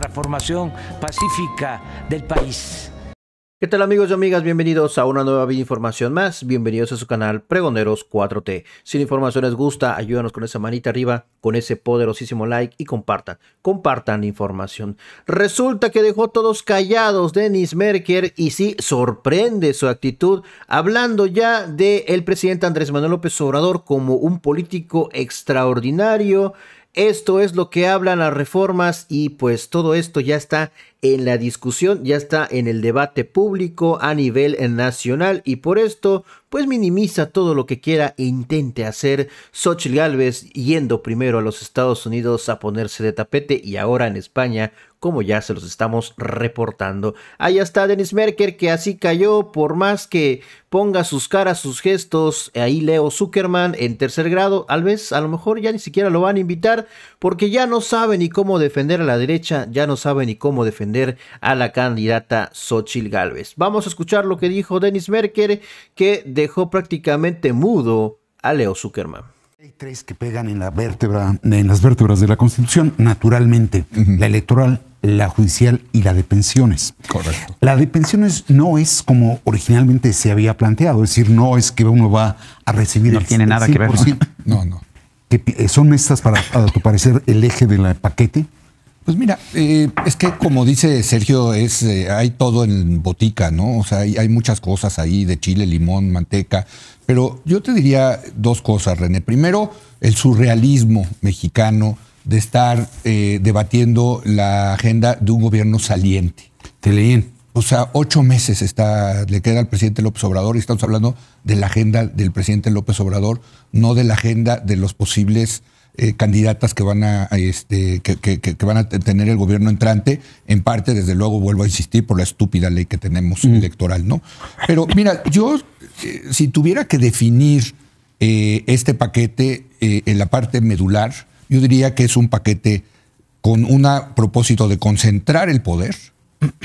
transformación pacífica del país. ¿Qué tal amigos y amigas? Bienvenidos a una nueva videoinformación información más. Bienvenidos a su canal Pregoneros 4T. Si la información les gusta, ayúdanos con esa manita arriba, con ese poderosísimo like y compartan. Compartan la información. Resulta que dejó todos callados Denis Merker y sí, sorprende su actitud hablando ya del presidente Andrés Manuel López Obrador como un político extraordinario esto es lo que hablan las reformas y pues todo esto ya está en la discusión, ya está en el debate público a nivel nacional y por esto pues minimiza todo lo que quiera e intente hacer Xochitl Galvez yendo primero a los Estados Unidos a ponerse de tapete y ahora en España, como ya se los estamos reportando. ahí está Dennis Merker que así cayó, por más que ponga sus caras, sus gestos, ahí Leo Zuckerman en tercer grado, tal vez a lo mejor ya ni siquiera lo van a invitar porque ya no sabe ni cómo defender a la derecha, ya no sabe ni cómo defender a la candidata Xochitl Gálvez. Vamos a escuchar lo que dijo Denis Merker, que dejó prácticamente mudo a Leo Zuckerman. Hay tres que pegan en la vértebra, en las vértebras de la Constitución, naturalmente, la electoral, la judicial y la de pensiones. Correcto. La de pensiones no es como originalmente se había planteado, es decir, no es que uno va a recibir no tiene nada que ver. No, no. Eh, son estas para, parecer, el eje del paquete. Pues mira, eh, es que como dice Sergio, es eh, hay todo en botica, ¿no? O sea, hay, muchas cosas ahí de chile, limón, manteca. Pero yo te diría dos cosas, René. Primero, el surrealismo mexicano de estar eh, debatiendo la agenda de un gobierno saliente. Te leí. O sea, ocho meses está, le queda al presidente López Obrador y estamos hablando de la agenda del presidente López Obrador, no de la agenda de los posibles eh, candidatas que van a, este, que, van a tener el gobierno entrante, en parte, desde luego, vuelvo a insistir, por la estúpida ley que tenemos electoral, ¿no? Pero mira, yo, eh, si tuviera que definir eh, este paquete en la parte medular, yo diría que es un paquete con un propósito de concentrar el poder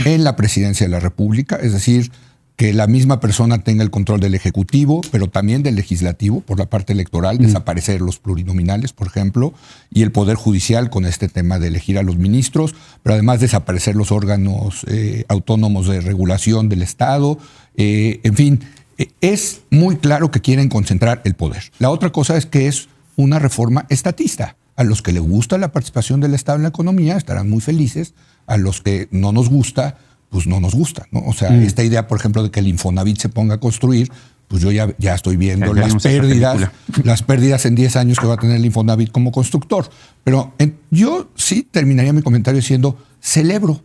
en la presidencia de la República, es decir, que la misma persona tenga el control del Ejecutivo, pero también del Legislativo por la parte electoral, mm. desaparecer los plurinominales, por ejemplo, y el Poder Judicial con este tema de elegir a los ministros, pero además desaparecer los órganos eh, autónomos de regulación del Estado, eh, en fin, eh, es muy claro que quieren concentrar el poder. La otra cosa es que es una reforma estatista. A los que les gusta la participación del Estado en la economía estarán muy felices, a los que no nos gusta, pues no nos gusta, ¿no? O sea, mm. esta idea, por ejemplo, de que el Infonavit se ponga a construir, pues yo ya, ya estoy viendo las pérdidas, las pérdidas en 10 años que va a tener el Infonavit como constructor. Pero yo sí terminaría mi comentario diciendo, celebro,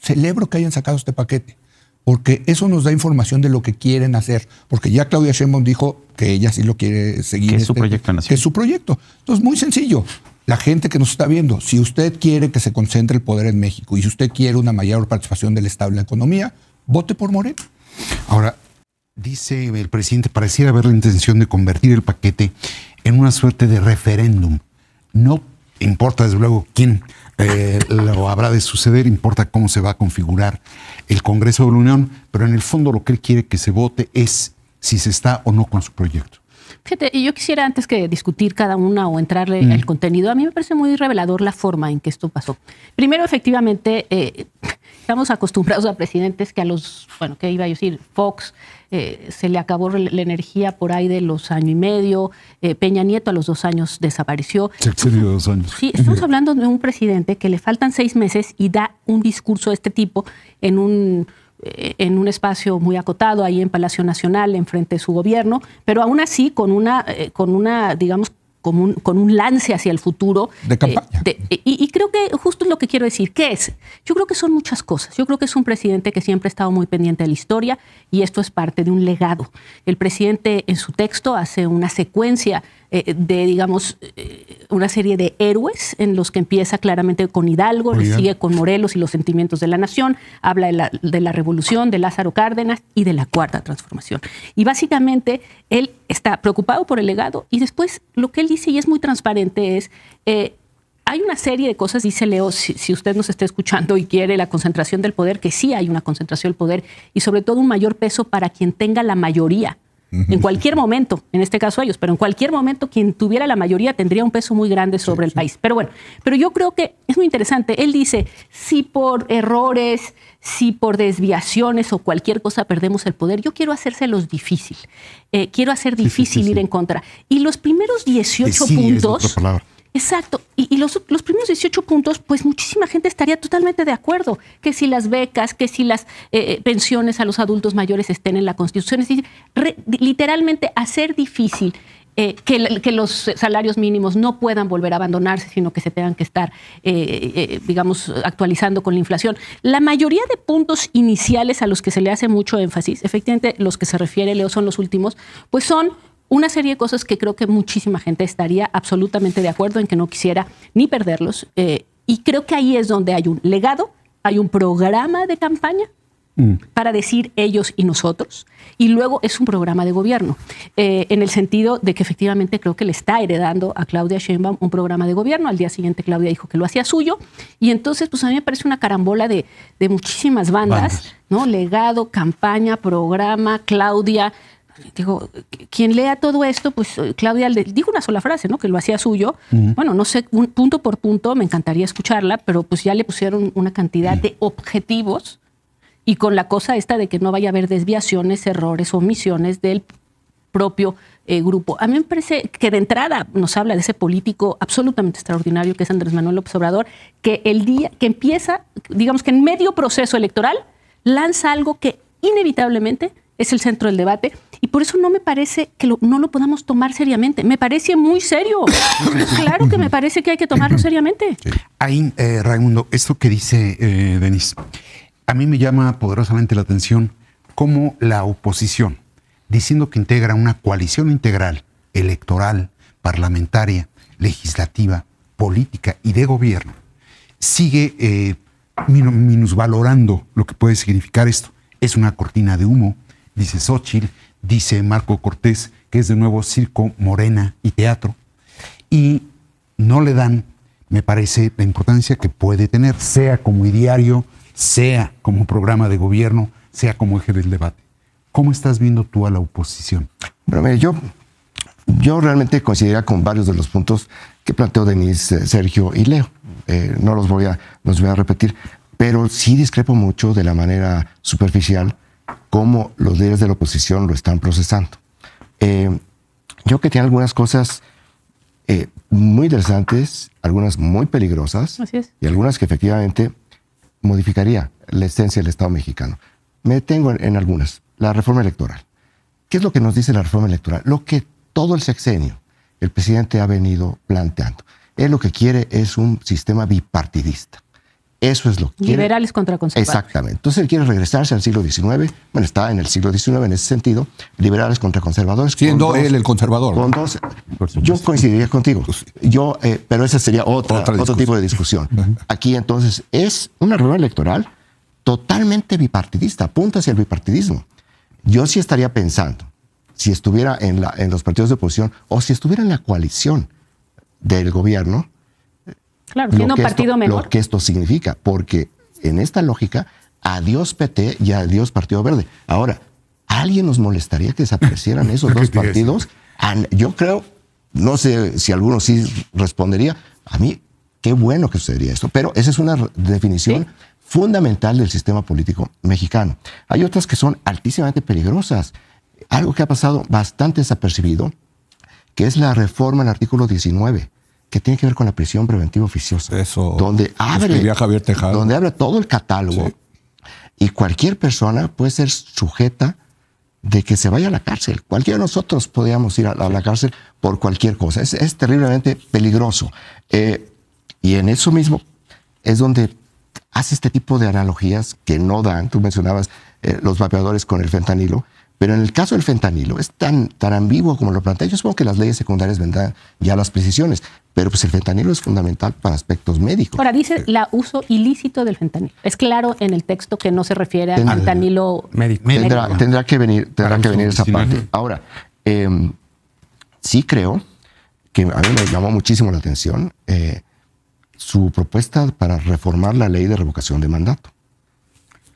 celebro que hayan sacado este paquete, porque eso nos da información de lo que quieren hacer, porque ya Claudia Sheinbaum dijo que ella sí lo quiere seguir. Que es su este, proyecto nacional. es su proyecto. Entonces, muy sencillo, la gente que nos está viendo, si usted quiere que se concentre el poder en México y si usted quiere una mayor participación del Estado en la economía, vote por Moreno. Ahora, dice el presidente, pareciera haber la intención de convertir el paquete en una suerte de referéndum. No importa, desde luego, quién eh, lo habrá de suceder, importa cómo se va a configurar el Congreso de la Unión, pero en el fondo lo que él quiere que se vote es si se está o no con su proyecto. Fíjate, yo quisiera antes que discutir cada una o entrarle al contenido, a mí me parece muy revelador la forma en que esto pasó. Primero, efectivamente, eh, estamos acostumbrados a presidentes que a los, bueno, ¿qué iba a decir? Fox, eh, se le acabó la energía por ahí de los años y medio, eh, Peña Nieto a los dos años desapareció. Se dos años. Sí, estamos hablando de un presidente que le faltan seis meses y da un discurso de este tipo en un eh, en un espacio muy acotado ahí en Palacio Nacional, enfrente de su gobierno, pero aún así con una, eh, con una digamos, con un, con un, lance hacia el futuro. De eh, campaña. y, y, creo que justo es lo que quiero decir. ¿Qué es? Yo creo que son muchas cosas. Yo creo que es un presidente que siempre ha estado muy pendiente de la historia y esto es parte de un legado. El presidente en su texto hace una secuencia eh, de, digamos, eh, una serie de héroes en los que empieza claramente con Hidalgo, le sigue con Morelos y los sentimientos de la nación, habla de la, revolución, de Lázaro Cárdenas y de la cuarta transformación. Y básicamente él está preocupado por el legado y después lo que él dice, y es muy transparente, es... Eh, hay una serie de cosas, dice Leo, si, usted nos está escuchando y quiere la concentración del poder, que sí hay una concentración del poder y sobre todo un mayor peso para quien tenga la mayoría en cualquier momento, en este caso ellos, pero en cualquier momento quien tuviera la mayoría tendría un peso muy grande sobre el país. Pero bueno, pero yo creo que es muy interesante. Él dice, si por errores, si por desviaciones o cualquier cosa perdemos el poder, yo quiero hacérselos difícil. Eh, quiero hacer difícil ir en contra. Y los primeros 18 puntos... Exacto. Y, los, los, primeros 18 puntos, pues muchísima gente estaría totalmente de acuerdo que si las becas, que si las eh, eh, pensiones a los adultos mayores estén en la Constitución. Es decir, literalmente hacer difícil eh, que, los salarios mínimos no puedan volver a abandonarse, sino que se tengan que estar, digamos, actualizando con la inflación. La mayoría de puntos iniciales a los que se le hace mucho énfasis, efectivamente los que se refiere Leo son los últimos, pues son una serie de cosas que creo que muchísima gente estaría absolutamente de acuerdo en que no quisiera ni perderlos. Eh, y creo que ahí es donde hay un legado, hay un programa de campaña mm. para decir ellos y nosotros, y luego es un programa de gobierno, eh, en el sentido de que efectivamente creo que le está heredando a Claudia Sheinbaum un programa de gobierno, al día siguiente Claudia dijo que lo hacía suyo, y entonces pues a mí me parece una carambola de, muchísimas bandas, ¿no? Legado, campaña, programa, Claudia, Digo, quien lea todo esto, pues eh, Claudia le dijo una sola frase, ¿no? Que lo hacía suyo. Bueno, no sé, punto por punto, me encantaría escucharla, pero pues ya le pusieron una cantidad de objetivos y con la cosa esta de que no vaya a haber desviaciones, errores, omisiones del propio eh, grupo. A mí me parece que de entrada nos habla de ese político absolutamente extraordinario que es Andrés Manuel López Obrador, que el día que empieza, digamos que en medio proceso electoral, lanza algo que inevitablemente es el centro del debate y por eso no me parece que no lo podamos tomar seriamente. Me parece muy serio. claro que me parece que hay que tomarlo seriamente. Ahí, eh, Raimundo, esto que dice eh, Denis, a mí me llama poderosamente la atención cómo la oposición, diciendo que integra una coalición integral electoral, parlamentaria, legislativa, política y de gobierno, sigue eh, minusvalorando lo que puede significar esto. Es una cortina de humo, dice Xochitl, dice Marco Cortés, que es de nuevo circo, morena y teatro. Y no le dan, me parece, la importancia que puede tener, sea como diario, sea como programa de gobierno, sea como eje del debate. ¿Cómo estás viendo tú a la oposición? Bueno, yo, yo realmente coincidiría con varios de los puntos que planteó Denise, eh, Sergio y Leo. Eh, no los voy, a, los voy a repetir, pero sí discrepo mucho de la manera superficial cómo los líderes de la oposición lo están procesando. Eh, yo que tiene algunas cosas eh, muy interesantes, algunas muy peligrosas y algunas que efectivamente modificaría la esencia del Estado mexicano. Me detengo en, en algunas. La reforma electoral. ¿Qué es lo que nos dice la reforma electoral? Lo que todo el sexenio el presidente ha venido planteando. Él lo que quiere es un sistema bipartidista. Eso es lo que. Liberales contra conservadores. Exactamente. Entonces él quiere regresarse al siglo XIX. Bueno, está en el siglo XIX en ese sentido. Liberales contra conservadores. Siendo él el conservador. yo coincidiría contigo. Pues yo, eh, pero ese sería otra, otro tipo de discusión. Aquí entonces es una rueda electoral totalmente bipartidista, apunta hacia el bipartidismo. Yo sí estaría pensando, si estuviera en los partidos de oposición o si estuviera en la coalición del gobierno, Claro, partido menor. Lo que esto significa, porque en esta lógica, adiós PT y adiós Partido Verde. Ahora, ¿alguien nos molestaría que desaparecieran esos dos partidos? Yo creo, no sé si alguno sí respondería, a mí qué bueno que sucedería esto, pero esa es una definición fundamental del sistema político mexicano. Hay otras que son altísimamente peligrosas. Algo que ha pasado bastante desapercibido, que es la reforma al artículo 19 que tiene que ver con la prisión preventiva oficiosa. Eso. Donde abre, Donde abre todo el catálogo. Y cualquier persona puede ser sujeta de que se vaya a la cárcel. Cualquiera de nosotros podíamos ir a, la cárcel por cualquier cosa. Es, terriblemente peligroso. Eh, y en eso mismo es donde hace este tipo de analogías que no dan. Tú mencionabas eh, los vapeadores con el fentanilo. Pero en el caso del fentanilo es tan, tan ambiguo como lo plantea. Yo supongo que las leyes secundarias vendrán ya las precisiones, pero pues el fentanilo es fundamental para aspectos médicos. Ahora dice la uso ilícito del fentanilo. Es claro en el texto que no se refiere al fentanilo médico. Tendrá, que venir, tendrá que venir esa parte. Ahora, em, sí creo que a mí me llamó muchísimo la atención eh, su propuesta para reformar la ley de revocación de mandato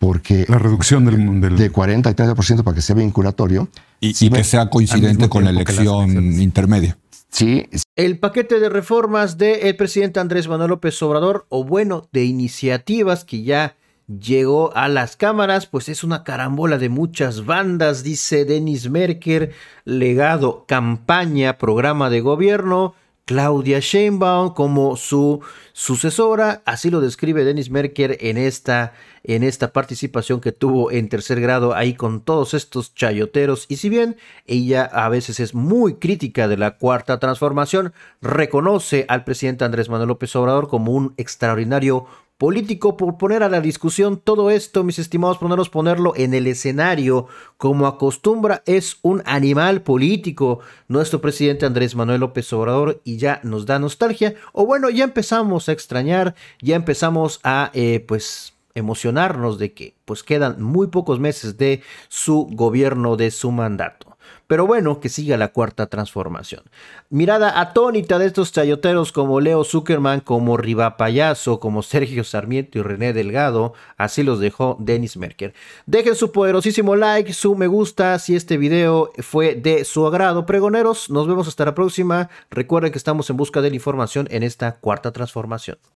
porque... La reducción del... De 40 y 30% para que sea vinculatorio. Y, que sea coincidente con la elección intermedia. Sí. El paquete de reformas del el presidente Andrés Manuel López Obrador, o bueno, de iniciativas que ya llegó a las cámaras, pues es una carambola de muchas bandas, dice Denis Merker, legado, campaña, programa de gobierno, Claudia Sheinbaum como su sucesora, así lo describe Dennis Merker en esta, en esta participación que tuvo en tercer grado ahí con todos estos chayoteros. Y si bien ella a veces es muy crítica de la cuarta transformación, reconoce al presidente Andrés Manuel López Obrador como un extraordinario político por poner a la discusión todo esto, mis estimados poneros, ponerlo en el escenario como acostumbra, es un animal político nuestro presidente Andrés Manuel López Obrador y ya nos da nostalgia, o bueno, ya empezamos a extrañar, ya empezamos a eh, pues emocionarnos de que pues quedan muy pocos meses de su gobierno, de su mandato. Pero bueno, que siga la cuarta transformación. Mirada atónita de estos chayoteros como Leo Zuckerman, como Riva Payaso, como Sergio Sarmiento y René Delgado, así los dejó Dennis Merker. Dejen su poderosísimo like, su me gusta si este video fue de su agrado. Pregoneros, nos vemos hasta la próxima. Recuerden que estamos en busca de la información en esta cuarta transformación.